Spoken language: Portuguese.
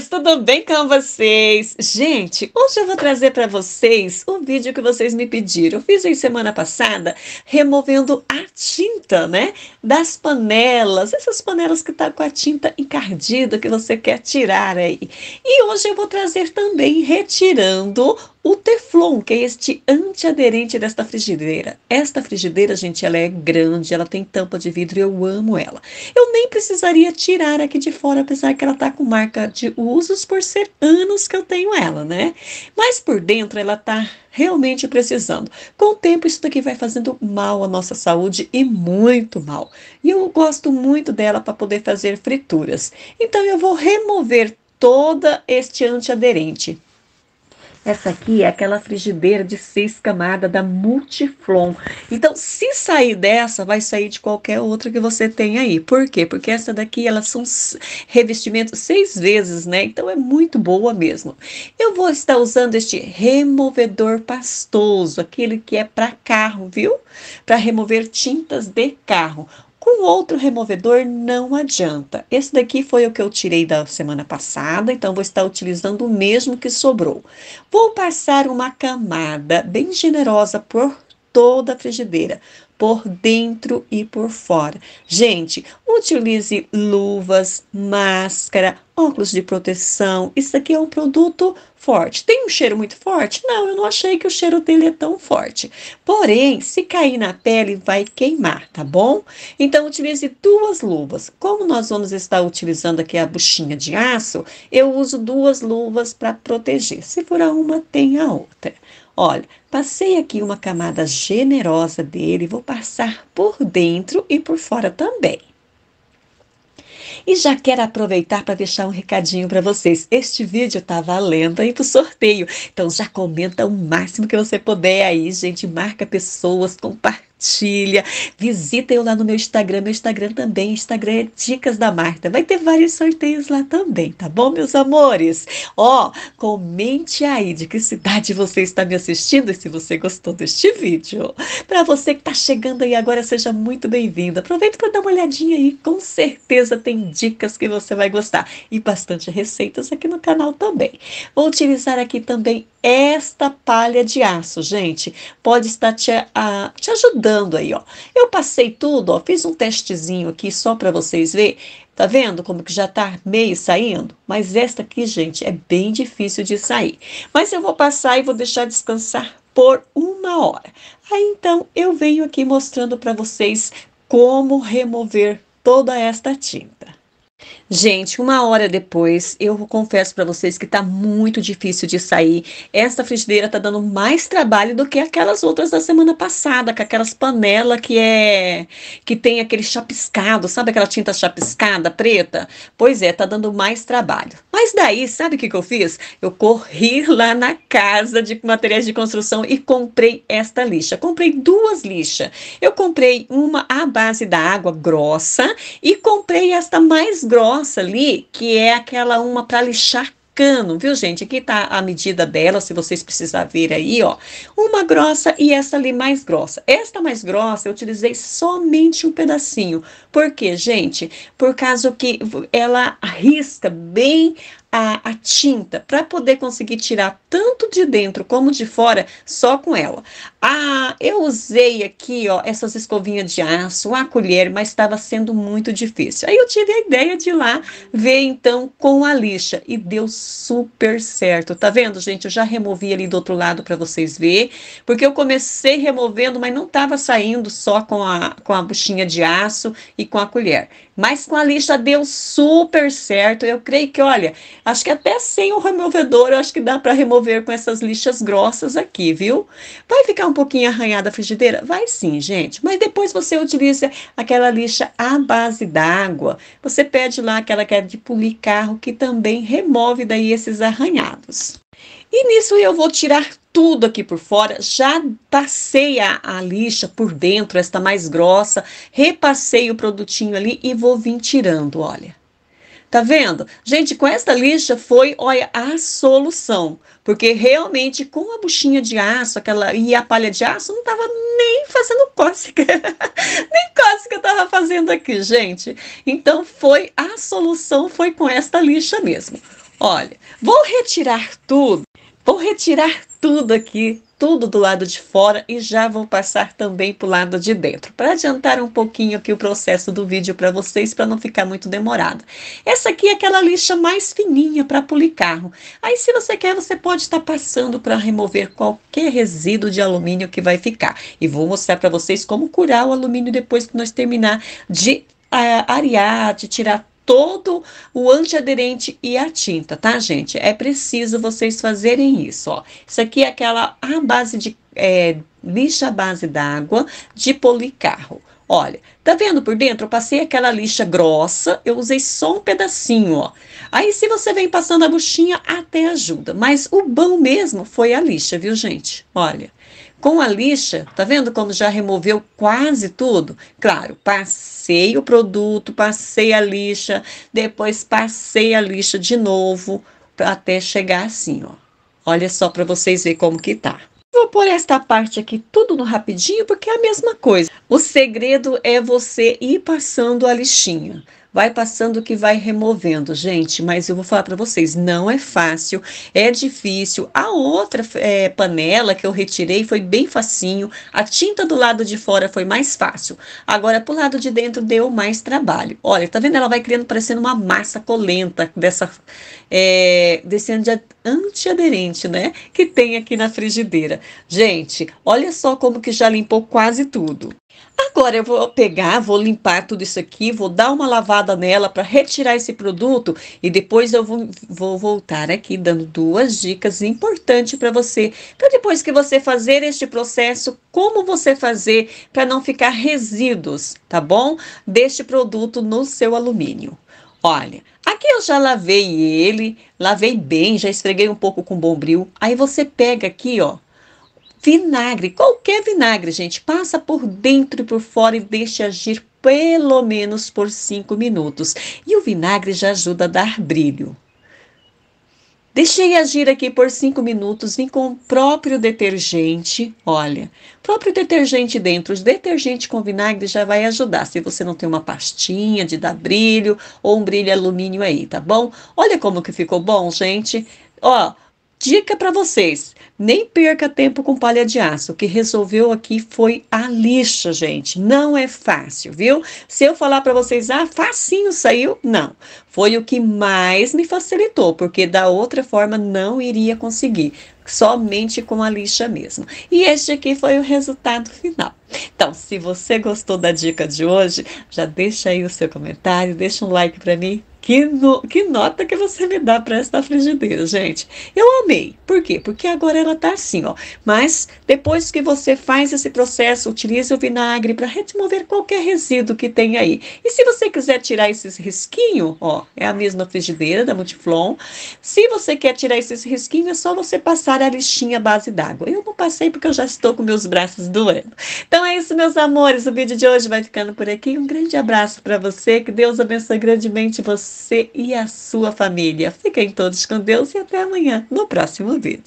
amores, tudo bem com vocês? Gente, hoje eu vou trazer para vocês o vídeo que vocês me pediram. Eu fiz em semana passada removendo a tinta, né, das panelas, essas panelas que tá com a tinta encardida que você quer tirar aí. E hoje eu vou trazer também retirando o Teflon, que é este antiaderente desta frigideira. Esta frigideira, gente, ela é grande, ela tem tampa de vidro e eu amo ela. Eu nem precisaria tirar aqui de fora, apesar que ela tá com marca de usos por ser anos que eu tenho ela, né? Mas por dentro ela tá realmente precisando. Com o tempo, isso daqui vai fazendo mal à nossa saúde e muito mal. E eu gosto muito dela para poder fazer frituras. Então, eu vou remover toda este antiaderente. Essa aqui é aquela frigideira de seis camadas da Multiflon. Então, se sair dessa, vai sair de qualquer outra que você tem aí. Por quê? Porque essa daqui, elas são revestimentos seis vezes, né? Então, é muito boa mesmo. Eu vou estar usando este removedor pastoso, aquele que é para carro, viu? Para remover tintas de carro outro removedor não adianta. Esse daqui foi o que eu tirei da semana passada, então vou estar utilizando o mesmo que sobrou. Vou passar uma camada bem generosa por toda a frigideira, por dentro e por fora. Gente, utilize luvas, máscara, óculos de proteção. Isso aqui é um produto forte. Tem um cheiro muito forte? Não, eu não achei que o cheiro dele é tão forte. Porém, se cair na pele, vai queimar, tá bom? Então, utilize duas luvas. Como nós vamos estar utilizando aqui a buchinha de aço, eu uso duas luvas para proteger. Se for a uma, tem a outra. Olha, passei aqui uma camada generosa dele, vou passar por dentro e por fora também. E já quero aproveitar para deixar um recadinho para vocês. Este vídeo está valendo aí para o sorteio. Então já comenta o máximo que você puder aí, gente. Marca pessoas, compartilha compartilha. Visita eu lá no meu Instagram, meu Instagram também, Instagram é Dicas da Marta. Vai ter vários sorteios lá também, tá bom, meus amores? Ó, comente aí de que cidade você está me assistindo e se você gostou deste vídeo. Para você que está chegando aí agora, seja muito bem-vindo. Aproveita para dar uma olhadinha aí, com certeza tem dicas que você vai gostar e bastante receitas aqui no canal também. Vou utilizar aqui também esta palha de aço, gente, pode estar te, a, te ajudando aí, ó. Eu passei tudo, ó, fiz um testezinho aqui só para vocês ver. Tá vendo como que já tá meio saindo? Mas esta aqui, gente, é bem difícil de sair. Mas eu vou passar e vou deixar descansar por uma hora. Aí então eu venho aqui mostrando para vocês como remover toda esta tinta. Gente, uma hora depois, eu confesso para vocês que tá muito difícil de sair. Esta frigideira tá dando mais trabalho do que aquelas outras da semana passada, com aquelas panelas que é que tem aquele chapiscado, sabe aquela tinta chapiscada preta? Pois é, tá dando mais trabalho. Mas daí, sabe o que, que eu fiz? Eu corri lá na casa de materiais de construção e comprei esta lixa. Comprei duas lixas. Eu comprei uma à base da água grossa e comprei esta mais grossa ali, que é aquela uma para lixar cano, viu, gente? Aqui tá a medida dela, se vocês precisar ver aí, ó. Uma grossa e essa ali mais grossa. Esta mais grossa eu utilizei somente um pedacinho. Por quê, gente? Por causa que ela risca bem a, a tinta para poder conseguir tirar tanto de dentro como de fora só com ela. Ah, eu usei aqui, ó, essas escovinhas de aço, a colher, mas estava sendo muito difícil. Aí eu tive a ideia de ir lá ver então com a lixa e deu super certo. Tá vendo, gente? Eu já removi ali do outro lado para vocês ver, porque eu comecei removendo, mas não estava saindo só com a com a buchinha de aço e com a colher. Mas com a lixa deu super certo. Eu creio que, olha, Acho que até sem o removedor, acho que dá para remover com essas lixas grossas aqui, viu? Vai ficar um pouquinho arranhada a frigideira? Vai sim, gente. Mas depois você utiliza aquela lixa à base d'água. Você pede lá aquela que é de polir carro, que também remove daí esses arranhados. E nisso eu vou tirar tudo aqui por fora, já passei a, a, lixa por dentro, esta mais grossa, repassei o produtinho ali e vou vir tirando, olha. Tá vendo? Gente, com essa lixa foi, olha, a solução. Porque realmente, com a buchinha de aço aquela e a palha de aço, não tava nem fazendo cócega. nem cócega eu tava fazendo aqui, gente. Então, foi a solução, foi com esta lixa mesmo. Olha, vou retirar tudo. Vou retirar tudo aqui, tudo do lado de fora e já vou passar também para o lado de dentro, para adiantar um pouquinho aqui o processo do vídeo para vocês, para não ficar muito demorado. Essa aqui é aquela lixa mais fininha para polir carro. Aí, se você quer, você pode estar tá passando para remover qualquer resíduo de alumínio que vai ficar. E vou mostrar para vocês como curar o alumínio depois que nós terminar de uh, arear, de tirar todo o antiaderente e a tinta, tá, gente? É preciso vocês fazerem isso, ó. Isso aqui é aquela a base de é, lixa à base d'água de policarro. Olha, tá vendo por dentro? Eu passei aquela lixa grossa, eu usei só um pedacinho, ó. Aí, se você vem passando a buchinha, até ajuda. Mas o bom mesmo foi a lixa, viu, gente? Olha. Com a lixa, tá vendo como já removeu quase tudo? Claro, passei o produto, passei a lixa, depois passei a lixa de novo, até chegar assim, ó. Olha só para vocês verem como que tá. Vou pôr esta parte aqui tudo no rapidinho, porque é a mesma coisa. O segredo é você ir passando a lixinha vai passando que vai removendo, gente. Mas eu vou falar para vocês, não é fácil, é difícil. A outra é, panela que eu retirei foi bem facinho. A tinta do lado de fora foi mais fácil. Agora, pro lado de dentro deu mais trabalho. Olha, tá vendo? Ela vai criando parecendo uma massa colenta dessa é, desse antiaderente, né? Que tem aqui na frigideira. Gente, olha só como que já limpou quase tudo. Agora eu vou pegar, vou limpar tudo isso aqui, vou dar uma lavada nela para retirar esse produto e depois eu vou, vou voltar aqui dando duas dicas importantes para você, para depois que você fazer este processo, como você fazer para não ficar resíduos, tá bom? Deste produto no seu alumínio. Olha, aqui eu já lavei ele, lavei bem, já esfreguei um pouco com bombril. Aí você pega aqui, ó, vinagre, qualquer vinagre, gente, passa por dentro e por fora e deixa agir pelo menos por 5 minutos. E o vinagre já ajuda a dar brilho. Deixei agir aqui por 5 minutos, vim com o próprio detergente. Olha, próprio detergente dentro, detergente com vinagre já vai ajudar. Se você não tem uma pastinha de dar brilho ou um brilho alumínio aí, tá bom? Olha como que ficou bom, gente. Ó, Dica para vocês: nem perca tempo com palha de aço. O que resolveu aqui foi a lixa, gente. Não é fácil, viu? Se eu falar para vocês, ah, facinho saiu, não. Foi o que mais me facilitou, porque da outra forma não iria conseguir somente com a lixa mesmo. E este aqui foi o resultado final. Então, se você gostou da dica de hoje, já deixa aí o seu comentário, deixa um like para mim. Que, no, que nota que você me dá para esta frigideira, gente? Eu amei. Por quê? Porque agora ela tá assim, ó. Mas depois que você faz esse processo, utilize o vinagre para remover qualquer resíduo que tem aí. E se você quiser tirar esses risquinhos, ó, é a mesma frigideira da Multiflon. Se você quer tirar esses risquinhos, é só você passar a lixinha base d'água. Eu não passei porque eu já estou com meus braços doendo. Então é isso, meus amores. O vídeo de hoje vai ficando por aqui. Um grande abraço para você. Que Deus abençoe grandemente você você e a sua família. Fiquem todos com Deus e até amanhã no próximo vídeo.